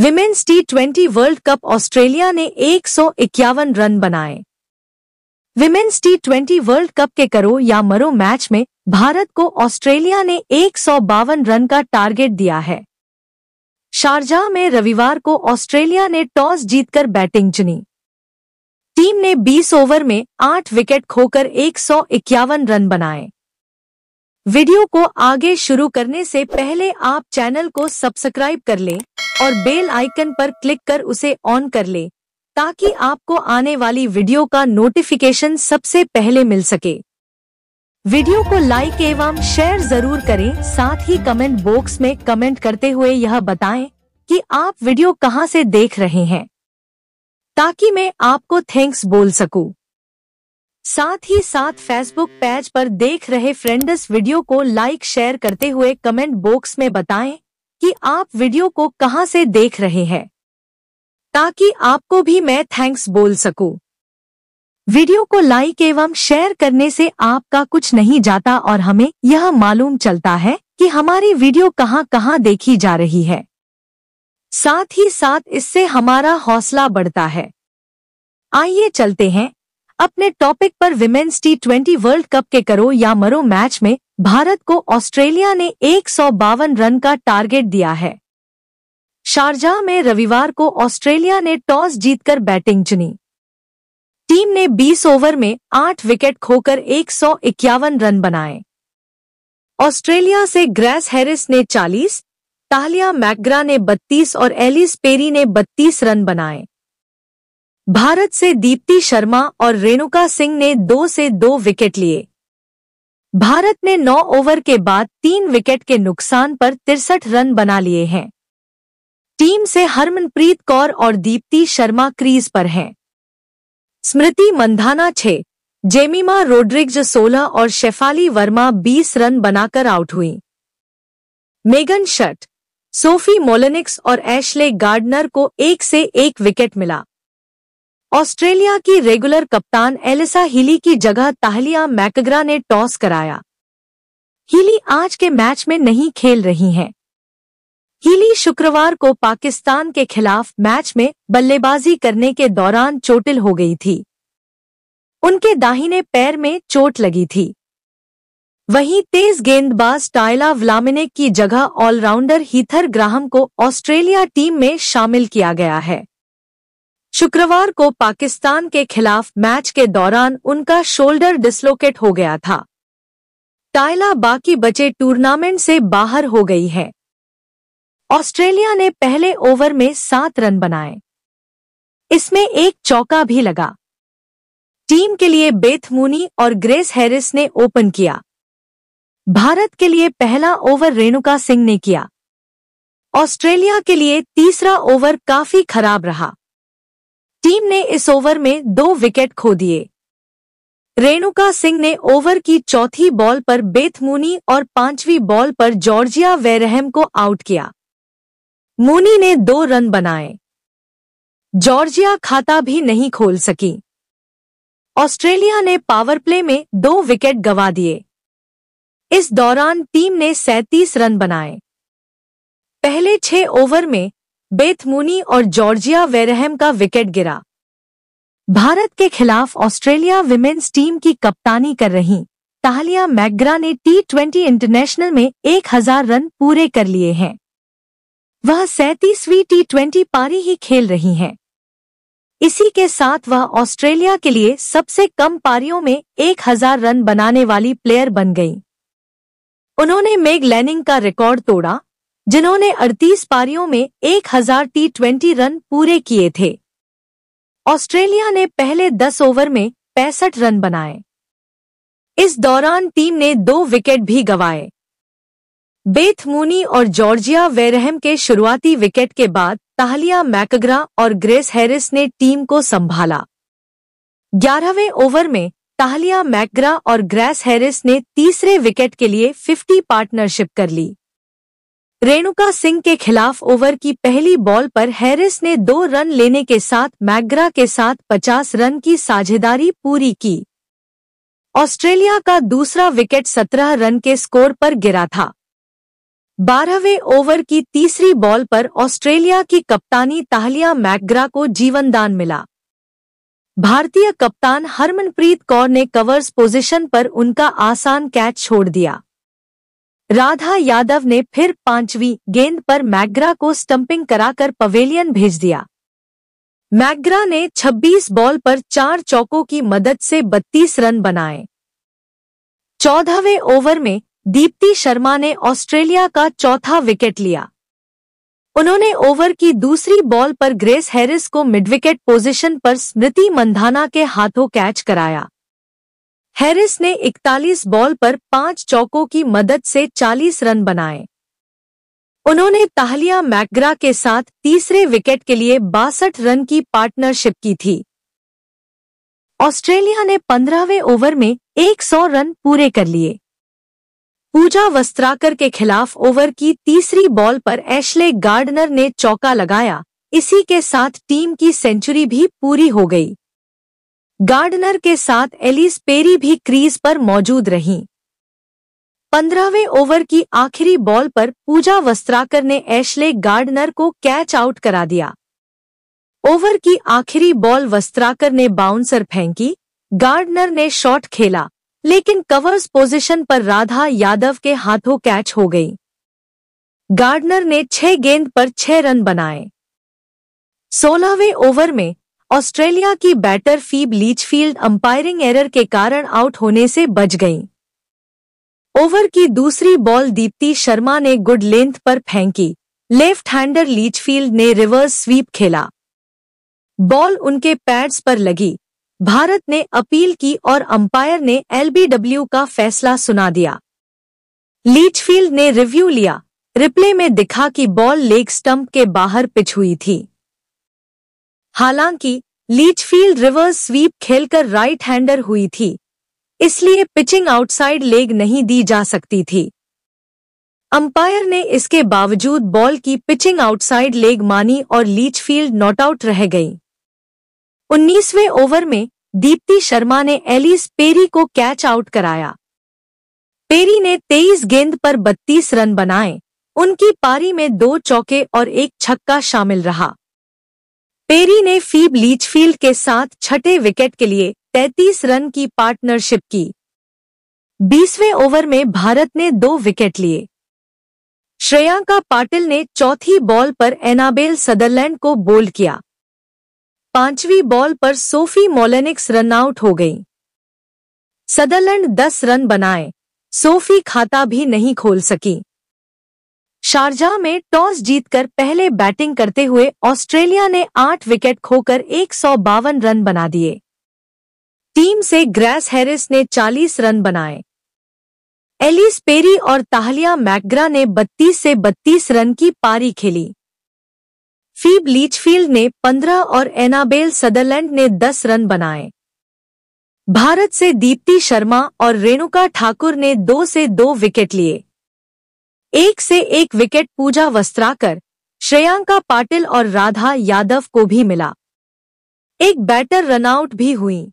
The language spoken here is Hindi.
Women's T twenty World Cup Australia ने एक रन बनाए women's T twenty World Cup के करो या मरो मैच में भारत को ऑस्ट्रेलिया ने एक रन का टारगेट दिया है शारजाह में रविवार को ऑस्ट्रेलिया ने टॉस जीतकर बैटिंग चुनी टीम ने 20 ओवर में 8 विकेट खोकर एक रन बनाए वीडियो को आगे शुरू करने से पहले आप चैनल को सब्सक्राइब कर लें और बेल आइकन पर क्लिक कर उसे ऑन कर ले ताकि आपको आने वाली वीडियो का नोटिफिकेशन सबसे पहले मिल सके वीडियो को लाइक एवं शेयर जरूर करें साथ ही कमेंट बॉक्स में कमेंट करते हुए यह बताएं कि आप वीडियो कहां से देख रहे हैं ताकि मैं आपको थैंक्स बोल सकूं। साथ ही साथ फेसबुक पेज पर देख रहे फ्रेंड्स वीडियो को लाइक शेयर करते हुए कमेंट बॉक्स में बताएं कि आप वीडियो को कहां से देख रहे हैं ताकि आपको भी मैं थैंक्स बोल सकूं। वीडियो को लाइक एवं शेयर करने से आपका कुछ नहीं जाता और हमें यह मालूम चलता है कि हमारी वीडियो कहां कहां देखी जा रही है साथ ही साथ इससे हमारा हौसला बढ़ता है आइए चलते हैं अपने टॉपिक पर women's T twenty World Cup के करो या मरो मैच में भारत को ऑस्ट्रेलिया ने एक रन का टारगेट दिया है शारजाह में रविवार को ऑस्ट्रेलिया ने टॉस जीतकर बैटिंग चुनी टीम ने 20 ओवर में 8 विकेट खोकर एक रन बनाए ऑस्ट्रेलिया से ग्रेस हैरिस ने 40, ताहलिया मैकग्रा ने 32 और एलिस पेरी ने 32 रन बनाए भारत से दीप्ति शर्मा और रेणुका सिंह ने दो से दो विकेट लिए भारत ने नौ ओवर के बाद तीन विकेट के नुकसान पर तिरसठ रन बना लिए हैं टीम से हरमनप्रीत कौर और दीप्ति शर्मा क्रीज पर हैं स्मृति मंधाना छह जेमिमा रोड्रिग्ज सोलह और शेफाली वर्मा बीस रन बनाकर आउट हुई मेगन शट सोफी मोलनिक्स और एशले गार्डनर को एक से एक विकेट मिला ऑस्ट्रेलिया की रेगुलर कप्तान एलिसा हिली की जगह ताहलिया मैकग्रा ने टॉस कराया हिली आज के मैच में नहीं खेल रही हैं हिली शुक्रवार को पाकिस्तान के खिलाफ मैच में बल्लेबाजी करने के दौरान चोटिल हो गई थी उनके दाहिने पैर में चोट लगी थी वहीं तेज गेंदबाज टायला व्लामिनिक की जगह ऑलराउंडर हीथर ग्राहम को ऑस्ट्रेलिया टीम में शामिल किया गया है शुक्रवार को पाकिस्तान के खिलाफ मैच के दौरान उनका शोल्डर डिसलोकेट हो गया था टाइला बाकी बचे टूर्नामेंट से बाहर हो गई है ऑस्ट्रेलिया ने पहले ओवर में सात रन बनाए इसमें एक चौका भी लगा टीम के लिए बेथमूनी और ग्रेस हैरिस ने ओपन किया भारत के लिए पहला ओवर रेणुका सिंह ने किया ऑस्ट्रेलिया के लिए तीसरा ओवर काफी खराब रहा टीम ने इस ओवर में दो विकेट खो दिए रेणुका सिंह ने ओवर की चौथी बॉल पर बेथमूनी और पांचवी बॉल पर जॉर्जिया वेरहम को आउट किया मूनी ने दो रन बनाए जॉर्जिया खाता भी नहीं खोल सकी ऑस्ट्रेलिया ने पावर प्ले में दो विकेट गवा दिए इस दौरान टीम ने सैतीस रन बनाए पहले छह ओवर में बेथमूनी और जॉर्जिया वेरहम का विकेट गिरा भारत के खिलाफ ऑस्ट्रेलिया विमेन्स टीम की कप्तानी कर रही ताहलिया मैग्रा ने टी ट्वेंटी इंटरनेशनल में एक हजार रन पूरे कर लिए हैं वह सैतीसवीं टी ट्वेंटी पारी ही खेल रही हैं इसी के साथ वह ऑस्ट्रेलिया के लिए सबसे कम पारियों में एक हजार रन बनाने वाली प्लेयर बन गई उन्होंने मेग लैनिंग का रिकॉर्ड तोड़ा जिन्होंने 38 पारियों में 1000 टी रन पूरे किए थे ऑस्ट्रेलिया ने पहले 10 ओवर में पैंसठ रन बनाए इस दौरान टीम ने दो विकेट भी गवाए बेथ मूनी और जॉर्जिया वेरहम के शुरुआती विकेट के बाद ताहलिया मैकग्रा और ग्रेस हैरिस ने टीम को संभाला ग्यारहवें ओवर में ताहलिया मैकग्रा और ग्रेस हैरिस ने तीसरे विकेट के लिए 50 पार्टनरशिप कर ली रेणुका सिंह के खिलाफ ओवर की पहली बॉल पर हैरिस ने दो रन लेने के साथ मैग्रा के साथ 50 रन की साझेदारी पूरी की ऑस्ट्रेलिया का दूसरा विकेट 17 रन के स्कोर पर गिरा था बारहवें ओवर की तीसरी बॉल पर ऑस्ट्रेलिया की कप्तानी ताहलिया मैग्रा को जीवनदान मिला भारतीय कप्तान हरमनप्रीत कौर ने कवर्स पोजीशन पर उनका आसान कैच छोड़ दिया राधा यादव ने फिर पांचवी गेंद पर मैग्रा को स्टंपिंग कराकर पवेलियन भेज दिया मैग्रा ने 26 बॉल पर चार चौकों की मदद से 32 रन बनाए चौदहवें ओवर में दीप्ति शर्मा ने ऑस्ट्रेलिया का चौथा विकेट लिया उन्होंने ओवर की दूसरी बॉल पर ग्रेस हैरिस को मिडविकेट पोजीशन पर स्मृति मंधाना के हाथों कैच कराया हैरिस ने 41 बॉल पर पांच चौकों की मदद से 40 रन बनाए उन्होंने ताहलिया मैकग्रा के साथ तीसरे विकेट के लिए बासठ रन की पार्टनरशिप की थी ऑस्ट्रेलिया ने पंद्रहवें ओवर में 100 रन पूरे कर लिए पूजा वस्त्राकर के खिलाफ ओवर की तीसरी बॉल पर एशले गार्डनर ने चौका लगाया इसी के साथ टीम की सेंचुरी भी पूरी हो गई गार्डनर के साथ एलिस पेरी भी क्रीज पर मौजूद रहीं पंद्रहवें ओवर की आखिरी बॉल पर पूजा वस्त्राकर ने एशले गार्डनर को कैच आउट करा दिया ओवर की आखिरी बॉल वस्त्राकर ने बाउंसर फेंकी गार्डनर ने शॉट खेला लेकिन कवर्स पोजीशन पर राधा यादव के हाथों कैच हो गई गार्डनर ने छह गेंद पर छह रन बनाए सोलहवें ओवर में ऑस्ट्रेलिया की batter Phoebe Litchfield umpiring error के कारण आउट होने से बच गई ओवर की दूसरी बॉल दीप्ति शर्मा ने गुड लेंथ पर फेंकी लेफ्ट हैंडर लीचफील्ड ने रिवर्स स्वीप खेला बॉल उनके पैड्स पर लगी भारत ने अपील की और अंपायर ने एलबीडब्ल्यू का फैसला सुना दिया लीचफील्ड ने रिव्यू लिया रिप्ले में दिखा कि बॉल लेग स्टंप के बाहर पिच हुई थी हालांकि लीचफील्ड रिवर्स स्वीप खेलकर राइट हैंडर हुई थी इसलिए पिचिंग आउटसाइड लेग नहीं दी जा सकती थी अंपायर ने इसके बावजूद बॉल की पिचिंग आउटसाइड लेग मानी और लीचफील्ड नॉट आउट रह गई 19वें ओवर में दीप्ति शर्मा ने एलिस पेरी को कैच आउट कराया पेरी ने 23 गेंद पर 32 रन बनाए उनकी पारी में दो चौके और एक छक्का शामिल रहा पेरी ने फीब लीचफील्ड के साथ छठे विकेट के लिए 33 रन की पार्टनरशिप की बीसवें ओवर में भारत ने दो विकेट लिए श्रेयांका पाटिल ने चौथी बॉल पर एनाबेल सदरलैंड को बोल किया पांचवी बॉल पर सोफी मोलेनिक्स रन आउट हो गई सदरलैंड 10 रन बनाए सोफी खाता भी नहीं खोल सकी शारजाह में टॉस जीतकर पहले बैटिंग करते हुए ऑस्ट्रेलिया ने आठ विकेट खोकर एक रन बना दिए टीम से ग्रैस हैरिस ने 40 रन बनाए एलिस पेरी और ताहलिया मैग्रा ने 32 से 32 रन की पारी खेली फीब लीचफील्ड ने 15 और एनाबेल सदरलैंड ने 10 रन बनाए भारत से दीप्ति शर्मा और रेणुका ठाकुर ने दो से दो विकेट लिए एक से एक विकेट पूजा वस्त्राकर श्रेयांका पाटिल और राधा यादव को भी मिला एक बैटर रनआउट भी हुई